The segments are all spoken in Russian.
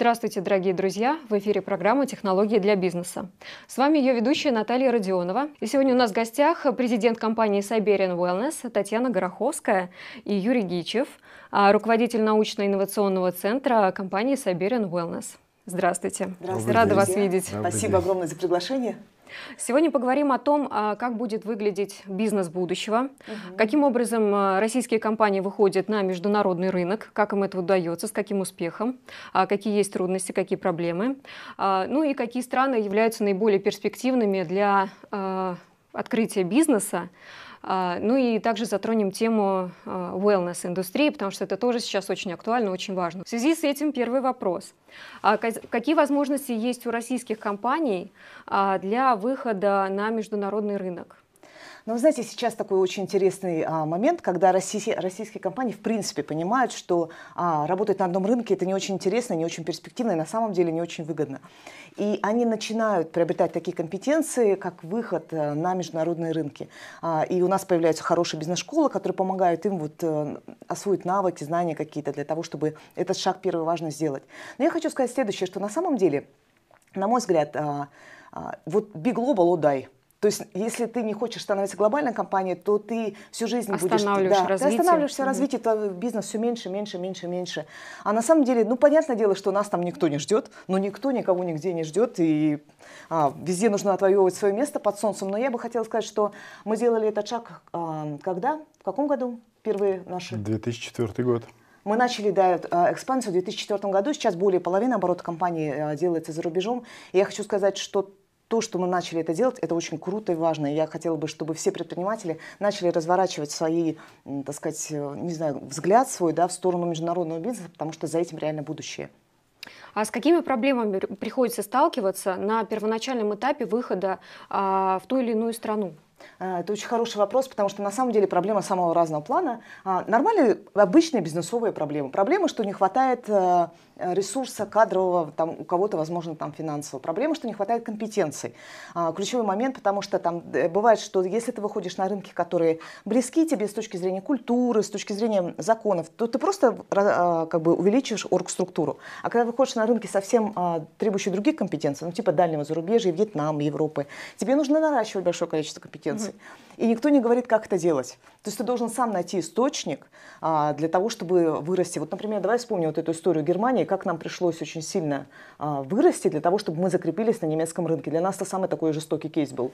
Здравствуйте, дорогие друзья! В эфире программа «Технологии для бизнеса». С вами ее ведущая Наталья Родионова. И сегодня у нас в гостях президент компании Siberian Wellness Татьяна Гороховская и Юрий Гичев, а, руководитель научно-инновационного центра компании Siberian Wellness. Здравствуйте. Здравствуйте. Рада вас видеть. Добрый Спасибо день. огромное за приглашение. Сегодня поговорим о том, а, как будет выглядеть бизнес будущего, угу. каким образом а, российские компании выходят на международный рынок, как им это удается, с каким успехом, а, какие есть трудности, какие проблемы, ну и какие страны являются наиболее перспективными для открытия бизнеса а, ну и также затронем тему а, wellness-индустрии, потому что это тоже сейчас очень актуально, очень важно. В связи с этим первый вопрос. А какие возможности есть у российских компаний для выхода на международный рынок? Но ну, вы знаете, сейчас такой очень интересный а, момент, когда российские, российские компании в принципе понимают, что а, работать на одном рынке это не очень интересно, не очень перспективно и на самом деле не очень выгодно. И они начинают приобретать такие компетенции, как выход а, на международные рынки. А, и у нас появляются хорошие бизнес-школы, которые помогают им вот, а, освоить навыки, знания какие-то для того, чтобы этот шаг первый важно сделать. Но я хочу сказать следующее, что на самом деле, на мой взгляд, а, а, вот Big Global, о, oh, дай – то есть, если ты не хочешь становиться глобальной компанией, то ты всю жизнь будешь... Да, развитие. Ты останавливаешься развитие, то бизнес все меньше, меньше, меньше, меньше. А на самом деле, ну, понятное дело, что нас там никто не ждет, но никто никого нигде не ждет, и а, везде нужно отвоевывать свое место под солнцем. Но я бы хотела сказать, что мы сделали этот шаг а, когда? В каком году? Первые наши... 2004 год. Мы начали да, э, экспансию в 2004 году, сейчас более половины оборота компании э, делается за рубежом. И я хочу сказать, что то, что мы начали это делать, это очень круто и важно. И я хотела бы, чтобы все предприниматели начали разворачивать свои, так сказать, э, не знаю, взгляд свой да, в сторону международного бизнеса, потому что за этим реально будущее. А с какими проблемами приходится сталкиваться на первоначальном этапе выхода а, в ту или иную страну? А, это очень хороший вопрос, потому что на самом деле проблема самого разного плана. А, Нормальные, обычные бизнесовые проблемы. Проблемы, что не хватает э, Э, ресурса кадрового, там у кого-то, возможно, там финансовая проблема, что не хватает компетенций. А, ключевой момент, потому что там э, бывает, что если ты выходишь на рынки, которые близки тебе с точки зрения культуры, с точки зрения законов, то ты просто а, как бы увеличиваешь оргструктуру. А когда выходишь на рынки совсем а, требующие других компетенций, ну типа дальнего зарубежья, Вьетнама, Европы, тебе нужно наращивать большое количество компетенций. Mm-hmm и никто не говорит, как это делать. То есть ты должен сам найти источник а, для того, чтобы вырасти. Вот, например, давай вспомним вот эту историю Германии, как нам пришлось очень сильно а, вырасти для того, чтобы мы закрепились на немецком рынке. Для нас это самый такой жестокий кейс был.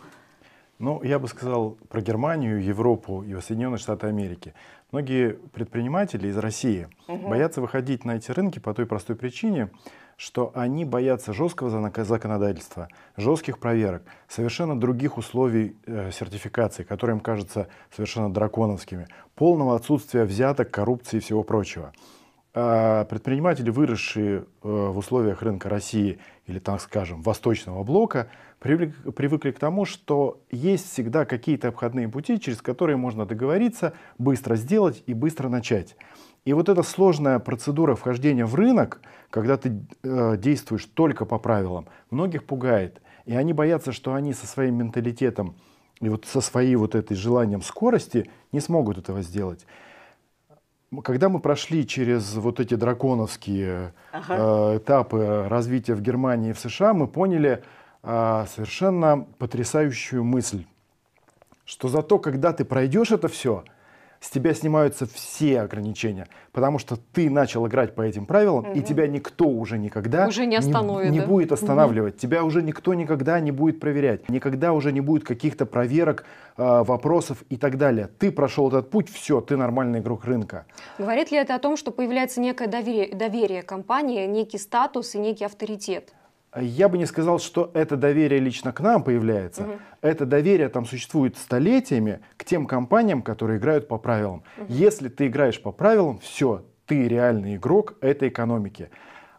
Ну, я бы сказал про Германию, Европу и Соединенные Штаты Америки. Многие предприниматели из России угу. боятся выходить на эти рынки по той простой причине, что они боятся жесткого законодательства, жестких проверок, совершенно других условий э, сертификации, которые им кажутся совершенно драконовскими, полного отсутствия взяток, коррупции и всего прочего. А предприниматели, выросшие э, в условиях рынка России или, так скажем, Восточного блока, привыкли к тому, что есть всегда какие-то обходные пути, через которые можно договориться, быстро сделать и быстро начать. И вот эта сложная процедура вхождения в рынок – когда ты э, действуешь только по правилам, многих пугает. И они боятся, что они со своим менталитетом и вот со своей вот этой желанием скорости не смогут этого сделать. Когда мы прошли через вот эти драконовские ага. э, этапы развития в Германии и в США, мы поняли э, совершенно потрясающую мысль, что зато когда ты пройдешь это все – с тебя снимаются все ограничения, потому что ты начал играть по этим правилам, угу. и тебя никто уже никогда уже не, остановит, не, не будет останавливать, угу. тебя уже никто никогда не будет проверять, никогда уже не будет каких-то проверок, э, вопросов и так далее. Ты прошел этот путь, все, ты нормальный игрок рынка. Говорит ли это о том, что появляется некое доверие, доверие компании, некий статус и некий авторитет? я бы не сказал, что это доверие лично к нам появляется. Угу. Это доверие там существует столетиями к тем компаниям, которые играют по правилам. Угу. Если ты играешь по правилам, все, ты реальный игрок этой экономики.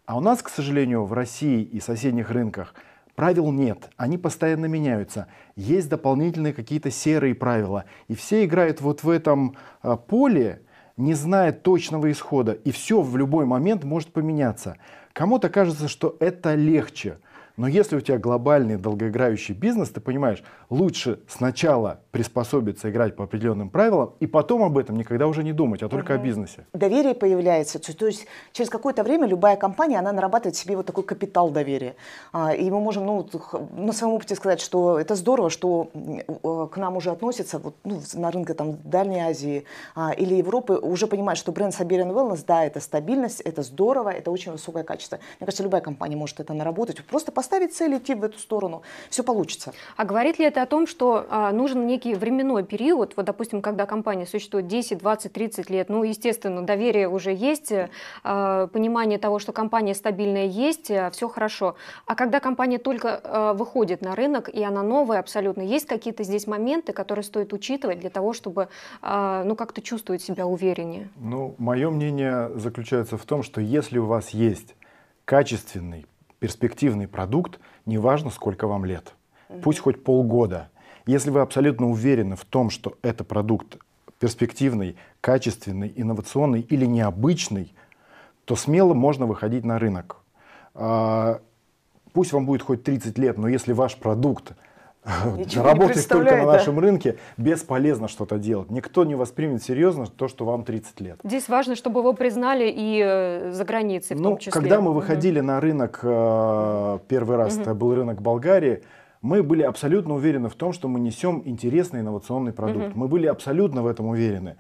А у нас, к сожалению, в России и соседних рынках правил нет, они постоянно меняются. Есть дополнительные какие-то серые правила, и все играют вот в этом а, поле, не зная точного исхода, и все в любой момент может поменяться. Кому-то кажется, что это легче – но если у тебя глобальный долгоиграющий бизнес, ты понимаешь, лучше сначала приспособиться играть по определенным правилам, и потом об этом никогда уже не думать, а только угу. о бизнесе. Доверие появляется. То есть через какое-то время любая компания, она нарабатывает себе вот такой капитал доверия. А, и мы можем ну, на своем опыте сказать, что это здорово, что э, к нам уже относятся вот, ну, на рынке там, Дальней Азии а, или Европы, уже понимают, что бренд Siberian Wellness, да, это стабильность, это здорово, это очень высокое качество. Мне кажется, любая компания может это наработать. Просто по поставить цель, идти в эту сторону, все получится. А говорит ли это о том, что а, нужен некий временной период, вот, допустим, когда компания существует 10, 20, 30 лет, ну, естественно, доверие уже есть, э, а, понимание того, что компания стабильная есть, э, все хорошо. А когда компания только а, выходит на рынок, и она новая абсолютно, есть какие-то здесь моменты, которые стоит учитывать для того, чтобы, а, ну, как-то чувствовать себя увереннее? Ну, мое мнение заключается в том, что если у вас есть качественный перспективный продукт, неважно, сколько вам лет. Пусть хоть полгода. Если вы абсолютно уверены в том, что это продукт перспективный, качественный, инновационный или необычный, то смело можно выходить на рынок. А, пусть вам будет хоть 30 лет, но если ваш продукт Ничего работать только на нашем да? рынке, бесполезно что-то делать. Никто не воспримет серьезно то, что вам 30 лет. Здесь важно, чтобы его признали и э, за границей в ну, том числе. Когда мы выходили угу. на рынок, э, первый раз угу. это был рынок Болгарии, мы были абсолютно уверены в том, что мы несем интересный инновационный продукт. Угу. Мы были абсолютно в этом уверены.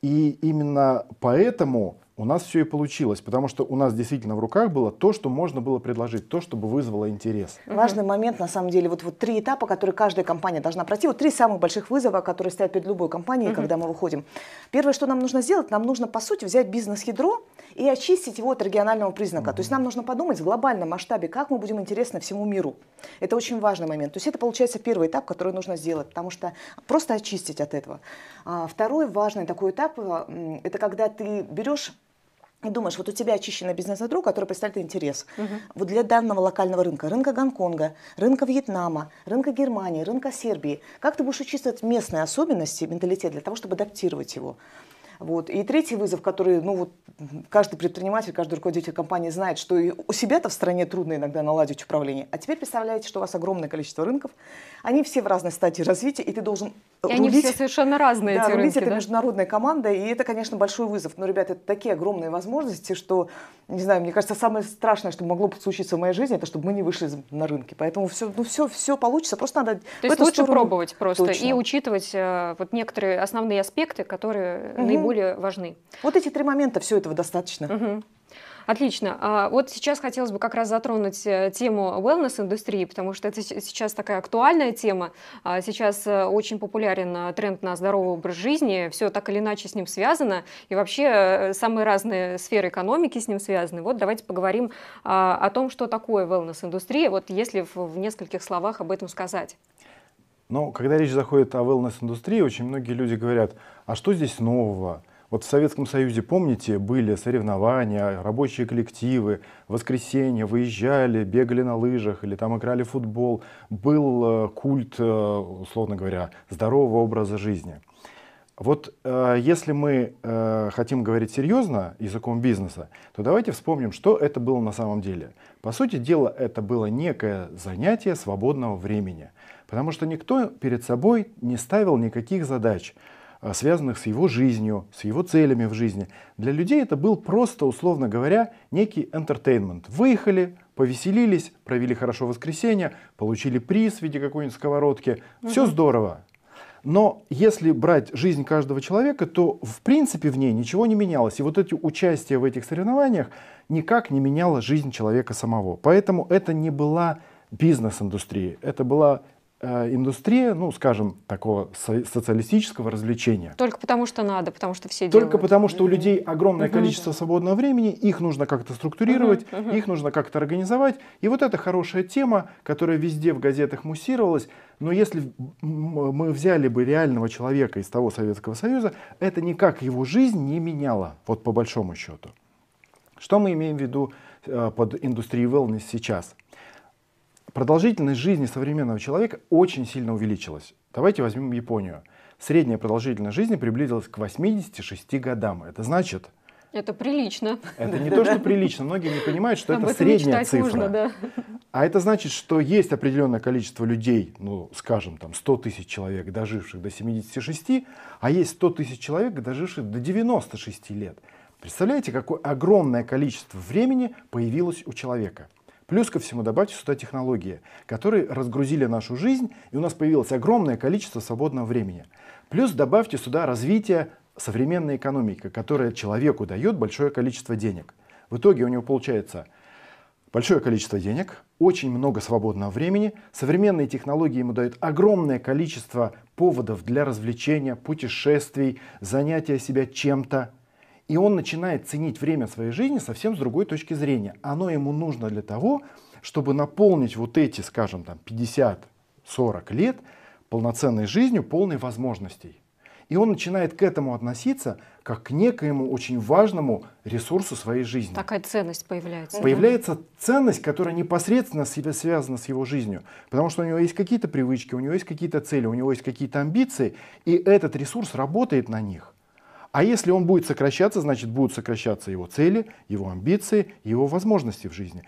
И именно поэтому у нас все и получилось, потому что у нас действительно в руках было то, что можно было предложить, то, чтобы вызвало интерес. Важный момент, на самом деле, вот, вот три этапа, которые каждая компания должна пройти, вот три самых больших вызова, которые стоят перед любой компанией, когда мы выходим. Первое, что нам нужно сделать, нам нужно, по сути, взять бизнес-ядро и очистить его от регионального признака. То есть нам нужно подумать в глобальном масштабе, как мы будем интересны всему миру. Это очень важный момент. То есть это, получается, первый этап, который нужно сделать, потому что просто очистить от этого. А, второй важный такой этап, э, это когда ты берешь и думаешь, вот у тебя очищенный бизнес на друг, который представляет интерес. Угу. Вот для данного локального рынка, рынка Гонконга, рынка Вьетнама, рынка Германии, рынка Сербии, как ты будешь учитывать местные особенности, менталитет для того, чтобы адаптировать его? Вот. И третий вызов, который ну, вот, каждый предприниматель, каждый руководитель компании знает, что и у себя-то в стране трудно иногда наладить управление. А теперь представляете, что у вас огромное количество рынков, они все в разной стадии развития, и ты должен и рулить, они все совершенно разные, да, эти рулить рынки, это да? международная команда, и это, конечно, большой вызов. Но, ребята, это такие огромные возможности, что, не знаю, мне кажется, самое страшное, что могло случиться в моей жизни, это чтобы мы не вышли на рынки. Поэтому все, ну, все, все получится, просто надо... То есть лучше сторону... пробовать просто Точно. и учитывать э, вот некоторые основные аспекты, которые угу. наиболее более важны. Вот эти три момента, все этого достаточно. Угу. Отлично. А, вот сейчас хотелось бы как раз затронуть э, тему wellness-индустрии, потому что это сейчас такая актуальная тема. А, сейчас э, очень популярен э, тренд на здоровый образ жизни, все так или иначе с ним связано, и вообще самые разные сферы экономики с ним связаны. Вот давайте поговорим а, о том, что такое wellness-индустрия, вот если в нескольких словах об этом сказать. Но когда речь заходит о wellness-индустрии, очень многие люди говорят, а что здесь нового? Вот в Советском Союзе, помните, были соревнования, рабочие коллективы, в воскресенье выезжали, бегали на лыжах или там играли в футбол. Был э, культ, э, условно говоря, здорового образа жизни. Вот э, если мы э, хотим говорить серьезно языком бизнеса, то давайте вспомним, что это было на самом деле. По сути дела, это было некое занятие свободного времени – Потому что никто перед собой не ставил никаких задач, а, связанных с его жизнью, с его целями в жизни. Для людей это был просто, условно говоря, некий entertainment. Выехали, повеселились, провели хорошо воскресенье, получили приз в виде какой-нибудь сковородки. Угу. Все здорово. Но если брать жизнь каждого человека, то в принципе в ней ничего не менялось. И вот эти участие в этих соревнованиях никак не меняло жизнь человека самого. Поэтому это не была бизнес-индустрия, это была Э, индустрия, ну, скажем, такого социалистического развлечения. Только потому что надо, потому что все делают. Только потому что у людей огромное угу. количество свободного времени, их нужно как-то структурировать, угу. их нужно как-то организовать. И вот это хорошая тема, которая везде в газетах муссировалась. Но если мы взяли бы реального человека из того Советского Союза, это никак его жизнь не меняло, вот по большому счету. Что мы имеем в виду э, под индустрией wellness сейчас – Продолжительность жизни современного человека очень сильно увеличилась. Давайте возьмем Японию. Средняя продолжительность жизни приблизилась к 86 годам. Это значит... Это прилично. Это не то, что прилично. Многие не понимают, что Об это средняя цифра. Нужно, да. А это значит, что есть определенное количество людей, ну, скажем, там 100 тысяч человек, доживших до 76, а есть 100 тысяч человек, доживших до 96 лет. Представляете, какое огромное количество времени появилось у человека. Плюс ко всему добавьте сюда технологии, которые разгрузили нашу жизнь, и у нас появилось огромное количество свободного времени. Плюс добавьте сюда развитие современной экономики, которая человеку дает большое количество денег. В итоге у него получается большое количество денег, очень много свободного времени, современные технологии ему дают огромное количество поводов для развлечения, путешествий, занятия себя чем-то, и он начинает ценить время своей жизни совсем с другой точки зрения. Оно ему нужно для того, чтобы наполнить вот эти, скажем, там 50-40 лет полноценной жизнью, полной возможностей. И он начинает к этому относиться как к некоему очень важному ресурсу своей жизни. Такая ценность появляется. Появляется да? ценность, которая непосредственно связана с его жизнью. Потому что у него есть какие-то привычки, у него есть какие-то цели, у него есть какие-то амбиции, и этот ресурс работает на них. А если он будет сокращаться, значит будут сокращаться его цели, его амбиции, его возможности в жизни.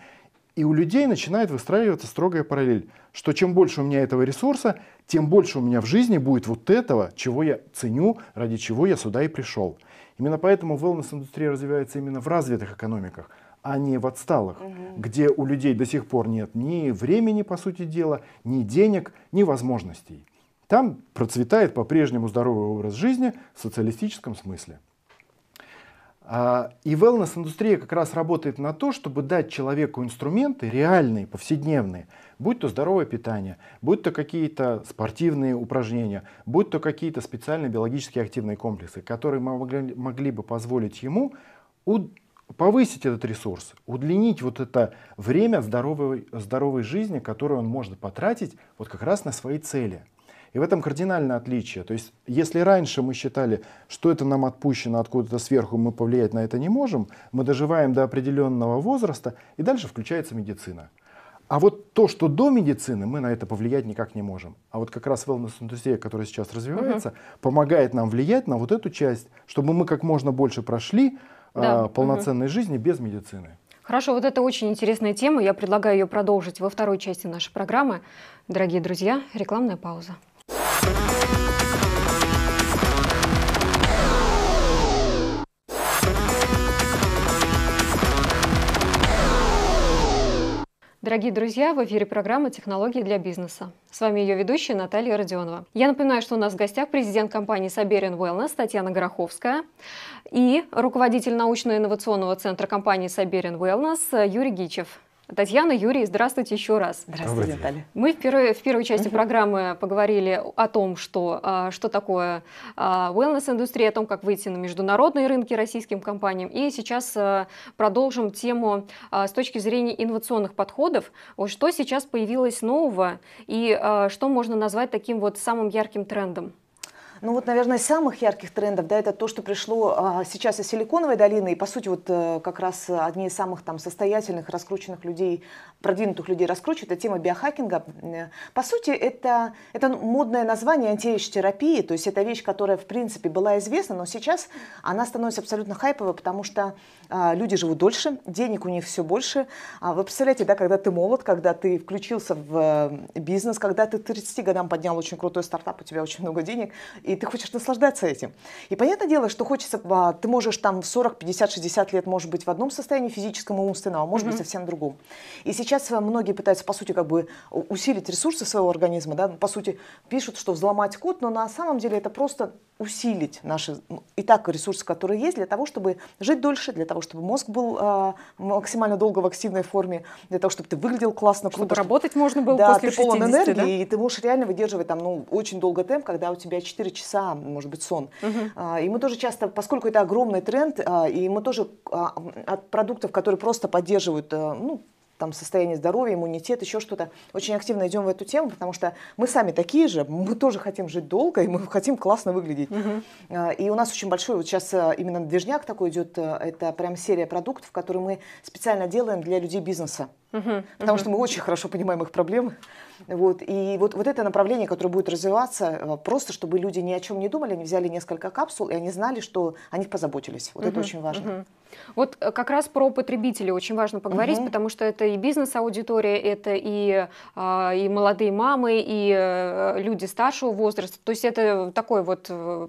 И у людей начинает выстраиваться строгая параллель, что чем больше у меня этого ресурса, тем больше у меня в жизни будет вот этого, чего я ценю, ради чего я сюда и пришел. Именно поэтому wellness-индустрия развивается именно в развитых экономиках, а не в отсталых, угу. где у людей до сих пор нет ни времени, по сути дела, ни денег, ни возможностей. Там процветает по-прежнему здоровый образ жизни в социалистическом смысле. А, и wellness-индустрия как раз работает на то, чтобы дать человеку инструменты реальные, повседневные, будь то здоровое питание, будь то какие-то спортивные упражнения, будь то какие-то специальные биологически активные комплексы, которые могли, могли бы позволить ему уд- повысить этот ресурс, удлинить вот это время здоровой, здоровой жизни, которое он может потратить вот как раз на свои цели – и в этом кардинальное отличие. То есть, если раньше мы считали, что это нам отпущено откуда-то сверху, мы повлиять на это не можем, мы доживаем до определенного возраста, и дальше включается медицина. А вот то, что до медицины, мы на это повлиять никак не можем. А вот как раз wellness-индустрия, которая сейчас развивается, угу. помогает нам влиять на вот эту часть, чтобы мы как можно больше прошли да. э, полноценной угу. жизни без медицины. Хорошо, вот это очень интересная тема. Я предлагаю ее продолжить во второй части нашей программы. Дорогие друзья, рекламная пауза. Дорогие друзья, в эфире программа «Технологии для бизнеса». С вами ее ведущая Наталья Родионова. Я напоминаю, что у нас в гостях президент компании Саберин Wellness Татьяна Гороховская и руководитель научно-инновационного центра компании Саберин Wellness Юрий Гичев. Татьяна, Юрий, здравствуйте еще раз. Здравствуйте, Наталья. Мы в первой, в первой части угу. программы поговорили о том, что, а, что такое а, wellness-индустрия, о том, как выйти на международные рынки российским компаниям. И сейчас а, продолжим тему с точки зрения инновационных подходов. Вот что сейчас появилось нового и что можно назвать таким вот самым ярким трендом? Ну вот, наверное, из самых ярких трендов, да, это то, что пришло а, сейчас из Силиконовой долины, и, по сути, вот а, как раз одни из самых там состоятельных, раскрученных людей продвинутых людей раскручивает, это тема биохакинга. По сути, это, это модное название антиэйдж-терапии, то есть это вещь, которая, в принципе, была известна, но сейчас она становится абсолютно хайповой, потому что а, люди живут дольше, денег у них все больше. А вы представляете, да, когда ты молод, когда ты включился в э, бизнес, когда ты 30 годам поднял очень крутой стартап, у тебя очень много денег, и ты хочешь наслаждаться этим. И понятное дело, что хочется, а, ты можешь там в 40, 50, 60 лет, может быть, в одном состоянии физическом и умственном, а может mm-hmm. быть, совсем другом. И сейчас Сейчас э, многие пытаются, по сути, как бы усилить ресурсы своего организма, да, по сути, пишут, что взломать код, но на самом деле это просто усилить наши и так ресурсы, которые есть, для того, чтобы жить дольше, для того, чтобы мозг был э, максимально долго в активной форме, для того, чтобы ты выглядел классно, чтобы круто. Чтобы работать можно было да, после ты 60, полон энергии, да? и ты можешь реально выдерживать там, ну, очень долго темп, когда у тебя 4 часа, может быть, сон. Угу. А, и мы тоже часто, поскольку это огромный тренд, а, и мы тоже а, от продуктов, которые просто поддерживают, а, ну, там, состояние здоровья, иммунитет, еще что-то. Очень активно идем в эту тему, потому что мы сами такие же, мы тоже хотим жить долго, и мы хотим классно выглядеть. Угу. И у нас очень большой, вот сейчас э, именно движняк такой идет, э, это прям серия продуктов, которые мы специально делаем для людей бизнеса. потому что мы очень хорошо понимаем их проблемы. Вот. И вот, вот это направление, которое будет развиваться, э, просто чтобы люди ни о чем не думали, они взяли несколько капсул, и они знали, что о них позаботились. Вот это очень важно. Вот э, как раз про потребителей очень важно поговорить, угу. потому что это и бизнес-аудитория, это и, а, и молодые мамы, и э, люди старшего возраста. То есть это такое вот э,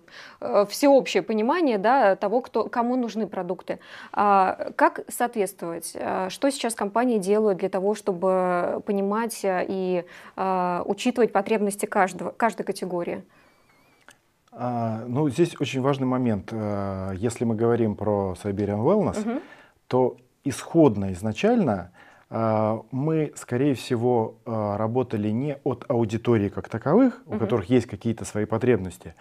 всеобщее понимание да, того, кто, кому нужны продукты. А как соответствовать? А что сейчас компании делают для того, чтобы понимать и учитывать потребности каждого, каждой категории? А, ну, здесь очень важный момент. А, если мы говорим про Siberian Wellness, угу. то исходно, изначально а, мы, скорее всего, а, работали не от аудитории как таковых, у которых есть какие-то свои потребности,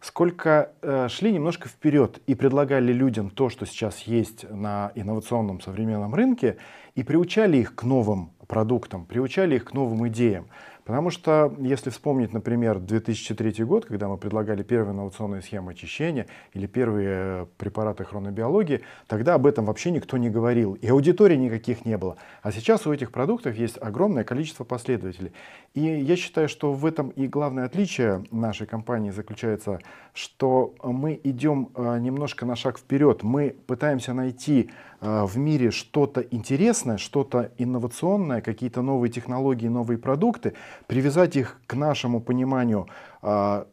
сколько э, шли немножко вперед и предлагали людям то, что сейчас есть на инновационном современном рынке, и приучали их к новым продуктам, приучали их к новым идеям. Потому что, если вспомнить, например, 2003 год, когда мы предлагали первые инновационные схемы очищения или первые э, препараты хронобиологии, тогда об этом вообще никто не говорил, и аудитории никаких не было. А сейчас у этих продуктов есть огромное количество последователей. И я считаю, что в этом и главное отличие нашей компании заключается, что мы идем э, немножко на шаг вперед, мы пытаемся найти э, в мире что-то интересное, что-то инновационное, какие-то новые технологии, новые продукты, привязать их к нашему пониманию а,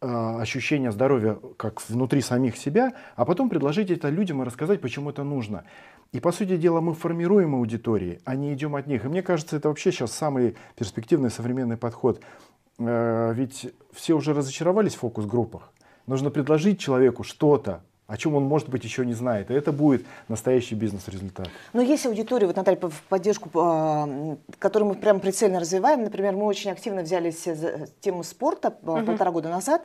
а, ощущения здоровья как внутри самих себя, а потом предложить это людям и рассказать, почему это нужно. И, по сути дела, мы формируем аудитории, а не идем от них. И мне кажется, это вообще сейчас самый перспективный современный подход. Э, ведь все уже разочаровались в фокус-группах. Нужно предложить человеку что-то, о чем он, может быть, еще не знает. И это будет настоящий бизнес-результат. Но есть аудитория, вот, Наталья, в поддержку, а, которую мы прямо прицельно развиваем. Например, мы очень активно взялись за тему спорта угу. полтора года назад.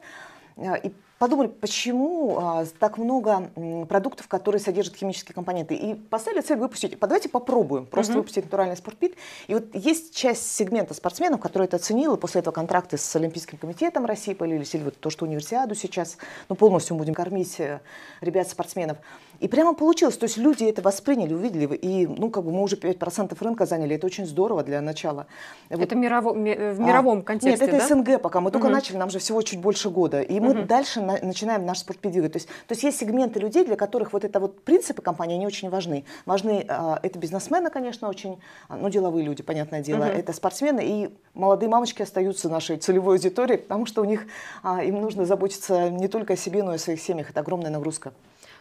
А, и подумали, почему а, так много м, продуктов, которые содержат химические компоненты. И поставили цель выпустить. Давайте попробуем просто угу. выпустить натуральный спортпит. И вот есть часть сегмента спортсменов, которые это оценили После этого контракты с Олимпийским комитетом России полились. Или вот то, что универсиаду сейчас. Ну, полностью будем кормить э, ребят-спортсменов. И прямо получилось. То есть люди это восприняли, увидели. И, ну, как бы мы уже 5% рынка заняли. Это очень здорово для начала. Вот. Это мирово, э, в а, мировом а, контексте, Нет, это да? СНГ пока. Мы угу. только начали. Нам же всего чуть больше года. И мы угу. дальше на начинаем наш спорт двигать. То есть, то есть есть сегменты людей, для которых вот это вот принципы компании, они очень важны. Важны э, это бизнесмены, конечно, очень, а, ну, деловые люди, понятное дело, угу. это спортсмены, и молодые мамочки остаются нашей целевой аудиторией, потому что у них, э, им нужно заботиться не только о себе, но и о своих семьях. Это огромная нагрузка.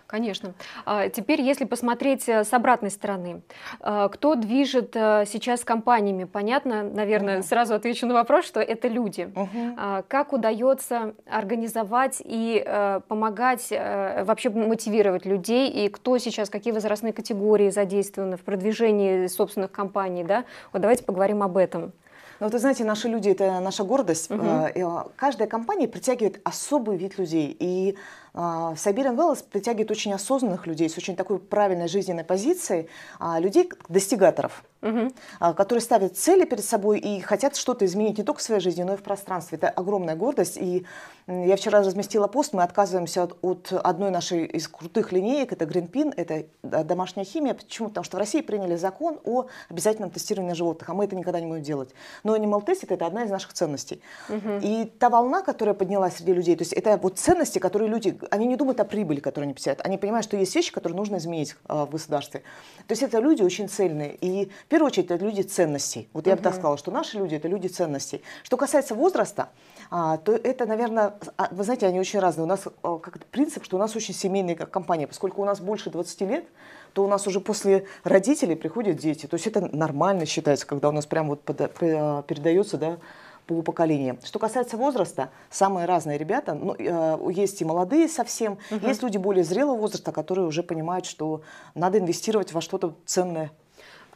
Конечно. А, теперь, если посмотреть э, с обратной стороны, а, кто движет э, сейчас компаниями? Понятно, наверное, угу. сразу отвечу на вопрос, что это люди. Угу. Как удается организовать и э, помогать, вообще мотивировать людей, и кто сейчас, какие возрастные категории задействованы в продвижении собственных компаний, да? Вот давайте поговорим об этом. Ну, вот вы знаете, наши люди – это наша гордость. Угу. Каждая компания притягивает особый вид людей. И а, Siberian Велос притягивает очень осознанных людей с очень такой правильной жизненной позицией, а, людей, достигаторов, угу. которые ставят цели перед собой и хотят что-то изменить не только в своей жизни, но и в пространстве. Это огромная гордость. И я вчера разместила пост, мы отказываемся от, от одной нашей из крутых линеек, это Greenpin, это домашняя химия. Почему? Потому что в России приняли закон о обязательном тестировании животных, а мы это никогда не будем делать. Но animal testing – это одна из наших ценностей. Угу. И та волна, которая поднялась среди людей, то есть это вот ценности, которые люди они не думают о прибыли, которую они потеряют. Они понимают, что есть вещи, которые нужно изменить э, в государстве. То есть это люди очень цельные. И в первую очередь это люди ценностей. Вот я бы так сказала, что наши люди – это люди ценностей. Что касается возраста, а, то это, наверное, а, вы знаете, они очень разные. У нас э, как принцип, что у нас очень семейная компания. Поскольку у нас больше 20 лет, то у нас уже после родителей приходят дети. То есть это нормально считается, когда у нас прям вот э, передается, да, по поколениям. Что касается возраста, самые разные ребята, ну, э, есть и молодые совсем, угу. есть люди более зрелого возраста, которые уже понимают, что надо инвестировать во что-то ценное.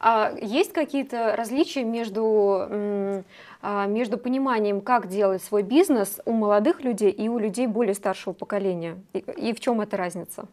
А есть какие-то различия между, а, между пониманием, как делать свой бизнес у молодых людей и у людей более старшего поколения? И, и в чем эта разница?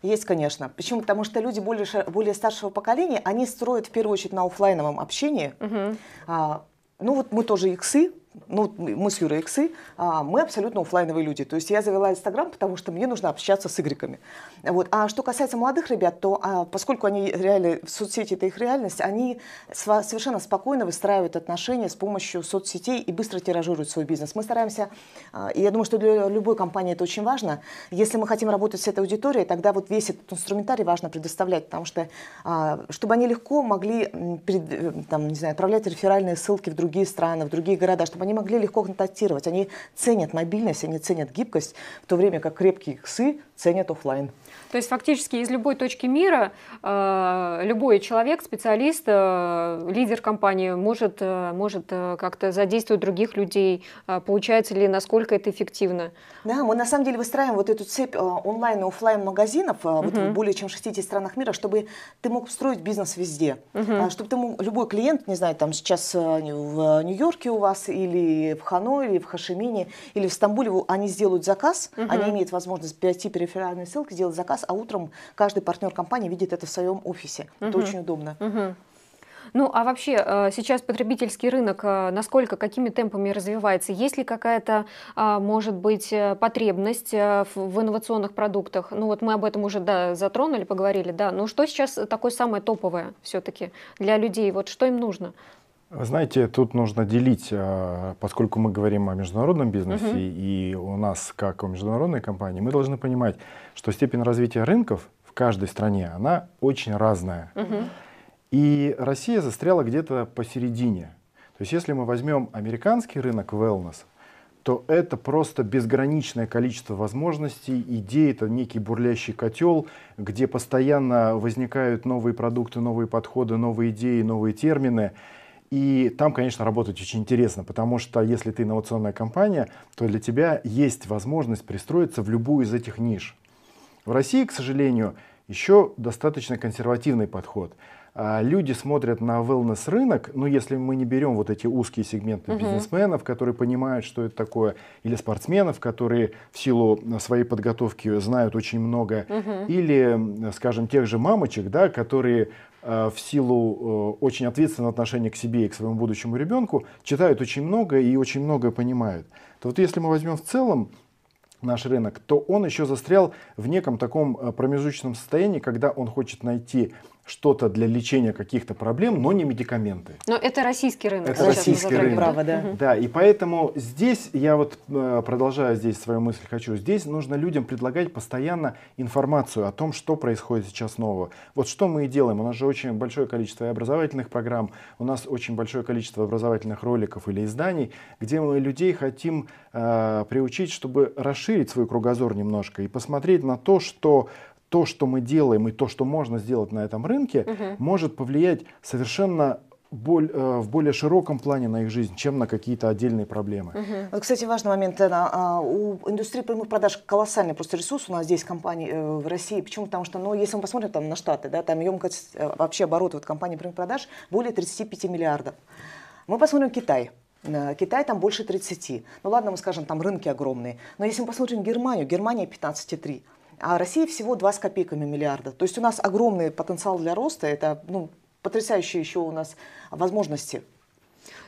Есть, конечно. Почему? Потому что люди более, более старшего поколения, они строят в первую очередь на офлайновом общении. Угу. А, ну вот мы тоже иксы, ну, мы с Юрой Иксы, а, мы абсолютно офлайновые люди. То есть я завела Инстаграм, потому что мне нужно общаться с игреками. Вот. А что касается молодых ребят, то а, поскольку они реально, в соцсети это их реальность, они совершенно спокойно выстраивают отношения с помощью соцсетей и быстро тиражируют свой бизнес. Мы стараемся, а, и я думаю, что для любой компании это очень важно, если мы хотим работать с этой аудиторией, тогда вот весь этот инструментарий важно предоставлять, потому что, а, чтобы они легко могли, э, там, не знаю, отправлять реферальные ссылки в другие страны, в другие города, чтобы чтобы они могли легко контактировать. Они ценят мобильность, они ценят гибкость, в то время как крепкие иксы ценят офлайн. То есть фактически из любой точки мира э, любой человек, специалист, э, лидер компании может, э, может как-то задействовать других людей. Получается ли, насколько это эффективно? Да, мы на самом деле выстраиваем вот эту цепь онлайн и офлайн магазинов угу. вот в более чем 60 странах мира, чтобы ты мог строить бизнес везде. Угу. Чтобы ты мог, любой клиент, не знаю, там сейчас в Нью-Йорке у вас или или в Хано, или в Хашимине, или в Стамбуле, они сделают заказ, угу. они имеют возможность перейти по реферальной ссылке, сделать заказ, а утром каждый партнер компании видит это в своем офисе. Угу. Это очень удобно. Угу. Ну, а вообще э, сейчас потребительский рынок э, насколько, какими темпами развивается? Есть ли какая-то, а, может быть, э, потребность в инновационных продуктах? Ну, вот мы об этом уже да, затронули, поговорили, да. Ну, что сейчас такое самое топовое все-таки для людей? Вот что им нужно? Знаете, тут нужно делить, а, поскольку мы говорим о международном бизнесе, угу. и у нас, как у международной компании, мы должны понимать, что степень развития рынков в каждой стране, она очень разная. Угу. И Россия застряла где-то посередине. То есть если мы возьмем американский рынок wellness, то это просто безграничное количество возможностей, идей, это некий бурлящий котел, где постоянно возникают новые продукты, новые подходы, новые идеи, новые термины. И там, конечно, работать очень интересно, потому что если ты инновационная компания, то для тебя есть возможность пристроиться в любую из этих ниш. В России, к сожалению, еще достаточно консервативный подход. А, люди смотрят на wellness рынок, ну если мы не берем вот эти узкие сегменты uh-huh. бизнесменов, которые понимают, что это такое, или спортсменов, которые в силу своей подготовки знают очень много, uh-huh. или, скажем, тех же мамочек, да, которые Э, в силу э, очень ответственного отношения к себе и к своему будущему ребенку читают очень много и очень многое понимают, то вот если мы возьмем в целом наш рынок, то он еще застрял в неком таком э, промежуточном состоянии, когда он хочет найти что-то для лечения каких-то проблем, но не медикаменты. Но это российский рынок. Это российский рынок. Право, да. да, и поэтому здесь, я вот э, продолжаю здесь свою мысль хочу, здесь нужно людям предлагать постоянно информацию о том, что происходит сейчас нового. Вот что мы и делаем. У нас же очень большое количество образовательных программ, у нас очень большое количество образовательных роликов или изданий, где мы людей хотим э, приучить, чтобы расширить свой кругозор немножко и посмотреть на то, что то, что мы делаем и то, что можно сделать на этом рынке, угу. может повлиять совершенно боль, э, в более широком плане на их жизнь, чем на какие-то отдельные проблемы. Угу. Вот, кстати, важный момент, Эна. А, у индустрии прямых продаж колоссальный просто ресурс у нас здесь компании э, в России. Почему? Потому что, ну, если мы посмотрим там на Штаты, да, там емкость э, вообще оборота вот, компании прямых продаж более 35 миллиардов. Мы посмотрим Китай. Э, Китай там больше 30. Ну ладно, мы скажем, там рынки огромные. Но если мы посмотрим Германию, Германия 15,3. А России всего 2 с копейками миллиарда. То есть у нас огромный потенциал для роста. Это ну, потрясающие еще у нас возможности.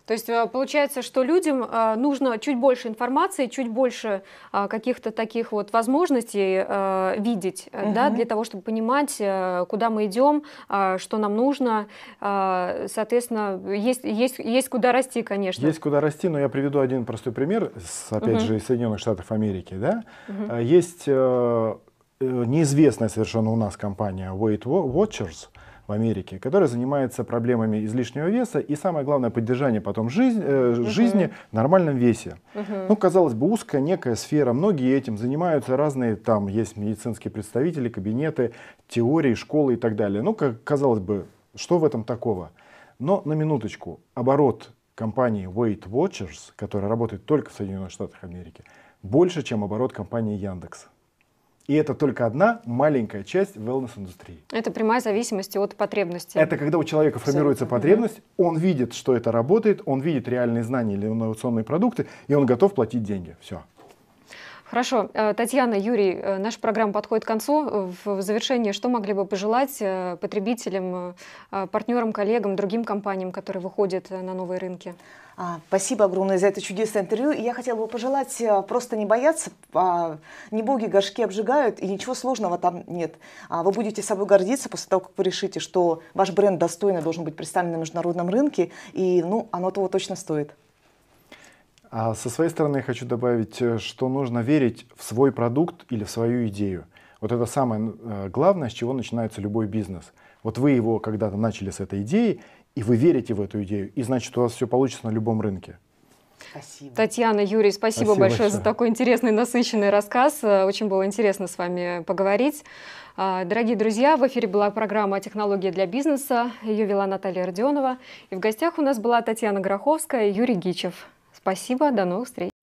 То есть э, получается, что людям э, нужно чуть больше информации, чуть больше э, каких-то таких вот возможностей видеть, угу. да, для того, чтобы понимать, куда мы идем, что нам нужно. Соответственно, есть, есть, есть куда расти, конечно. Есть куда расти, но я приведу один простой пример, с, опять угу. же, из Соединенных Штатов Америки. Да? Угу. Есть Э, неизвестная совершенно у нас компания Weight Watchers в Америке, которая занимается проблемами излишнего веса и самое главное поддержание потом жизнь, э, угу. жизни в нормальном весе. Угу. Ну, казалось бы, узкая некая сфера, многие этим занимаются, разные там есть медицинские представители, кабинеты, теории, школы и так далее. Ну, как, казалось бы, что в этом такого? Но на минуточку, оборот компании Weight Watchers, которая работает только в Соединенных Штатах Америки, больше, чем оборот компании Яндекс. И это только одна маленькая часть wellness-индустрии. Это прямая зависимость от потребности. Это когда у человека Абсолютно. формируется потребность, он видит, что это работает, он видит реальные знания или инновационные продукты, и он готов платить деньги. Все. Хорошо. Э, Татьяна, Юрий, э, наша программа подходит к концу. В завершение, что могли бы пожелать э, потребителям, партнерам, коллегам, другим компаниям, которые выходят на новые рынки? А, спасибо огромное за это чудесное интервью. И я хотела бы пожелать просто не бояться. А, не боги горшки обжигают, и ничего сложного там нет. А вы будете собой гордиться после того, как вы решите, что ваш бренд достойно должен быть представлен на международном рынке, и ну, оно того точно стоит. А со своей стороны я хочу добавить, э, что нужно верить в свой продукт или в свою идею. Вот это самое э, главное, с чего начинается любой бизнес. Вот вы его когда-то начали с этой идеи, и вы верите в эту идею, и значит у вас все получится на любом рынке. Спасибо. Татьяна, Юрий, спасибо, спасибо большое, большое за такой интересный, насыщенный рассказ. Э, очень было интересно с вами поговорить. А, дорогие друзья, в эфире была программа «Технологии для бизнеса». Ее вела Наталья Родионова. И в гостях у нас была Татьяна Гроховская и Юрий Гичев. Спасибо, до новых встреч.